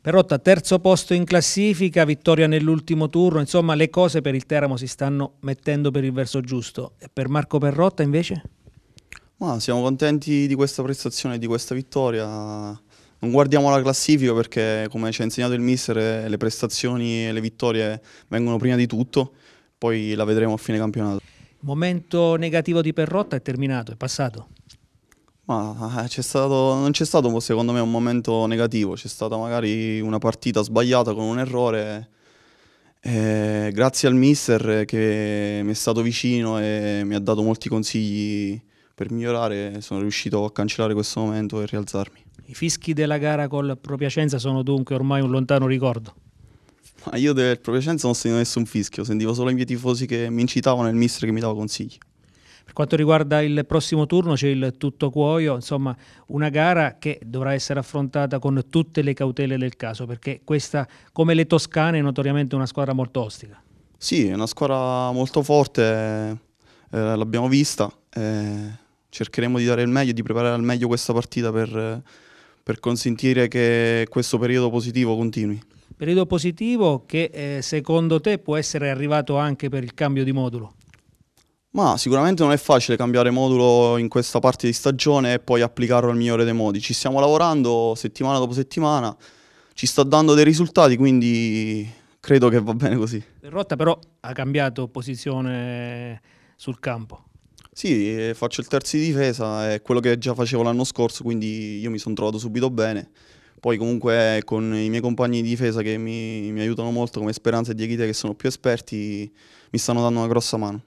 Perotta terzo posto in classifica, vittoria nell'ultimo turno, insomma le cose per il Teramo si stanno mettendo per il verso giusto. E per Marco Perrotta invece? Ma siamo contenti di questa prestazione, di questa vittoria. Non guardiamo la classifica perché come ci ha insegnato il mister eh, le prestazioni e le vittorie vengono prima di tutto, poi la vedremo a fine campionato. momento negativo di Perrotta è terminato, è passato. Ma eh, c'è stato, non c'è stato secondo me un momento negativo, c'è stata magari una partita sbagliata con un errore. Eh, grazie al mister che mi è stato vicino e mi ha dato molti consigli per migliorare, sono riuscito a cancellare questo momento e rialzarmi. I fischi della gara col Propiacenza sono dunque ormai un lontano ricordo. Ma io del Propiacenza non sentivo nessun fischio, sentivo solo i miei tifosi che mi incitavano e il mister che mi dava consigli. Per quanto riguarda il prossimo turno c'è il tutto cuoio, insomma una gara che dovrà essere affrontata con tutte le cautele del caso perché questa come le Toscane è notoriamente una squadra molto ostica. Sì, è una squadra molto forte, eh, l'abbiamo vista, eh, cercheremo di dare il meglio, di preparare al meglio questa partita per, per consentire che questo periodo positivo continui. Periodo positivo che eh, secondo te può essere arrivato anche per il cambio di modulo? Ma sicuramente non è facile cambiare modulo in questa parte di stagione e poi applicarlo al migliore dei modi. Ci stiamo lavorando settimana dopo settimana, ci sta dando dei risultati, quindi credo che va bene così. Rotta però ha cambiato posizione sul campo. Sì, faccio il terzo di difesa, è quello che già facevo l'anno scorso, quindi io mi sono trovato subito bene. Poi comunque con i miei compagni di difesa che mi, mi aiutano molto come Speranza e Dieghite che sono più esperti mi stanno dando una grossa mano.